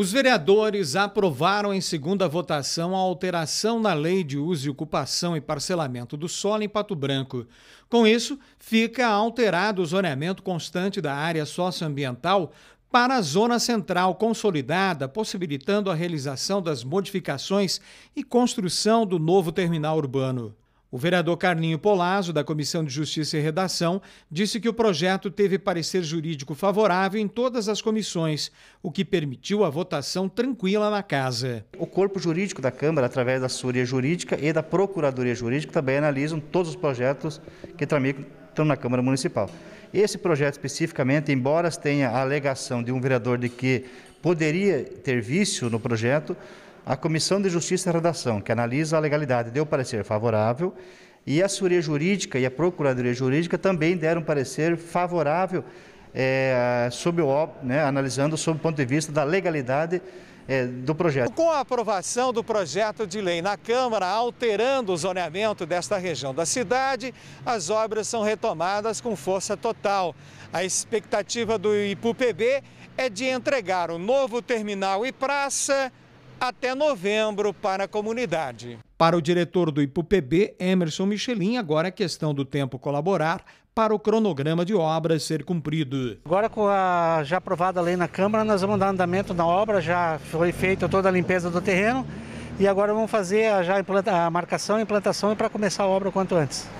Os vereadores aprovaram em segunda votação a alteração na lei de uso e ocupação e parcelamento do solo em Pato Branco. Com isso, fica alterado o zoneamento constante da área socioambiental para a zona central consolidada, possibilitando a realização das modificações e construção do novo terminal urbano. O vereador Carlinho Polazo, da Comissão de Justiça e Redação, disse que o projeto teve parecer jurídico favorável em todas as comissões, o que permitiu a votação tranquila na casa. O corpo jurídico da Câmara, através da Assessoria Jurídica e da Procuradoria Jurídica, também analisam todos os projetos que tramitam na Câmara Municipal. Esse projeto especificamente, embora tenha a alegação de um vereador de que poderia ter vício no projeto, a Comissão de Justiça e Redação, que analisa a legalidade, deu parecer favorável, e a Assessoria Jurídica e a Procuradoria Jurídica também deram parecer favorável, é, sobre o, né, analisando sob o ponto de vista da legalidade eh, do projeto. Com a aprovação do projeto de lei na Câmara, alterando o zoneamento desta região da cidade, as obras são retomadas com força total. A expectativa do IPUPB é de entregar o novo terminal e praça até novembro para a comunidade. Para o diretor do IPUPB, Emerson Michelin, agora é questão do tempo colaborar para o cronograma de obras ser cumprido. Agora com a já aprovada lei na Câmara, nós vamos dar andamento na obra, já foi feita toda a limpeza do terreno e agora vamos fazer a, já a marcação e implantação para começar a obra o quanto antes.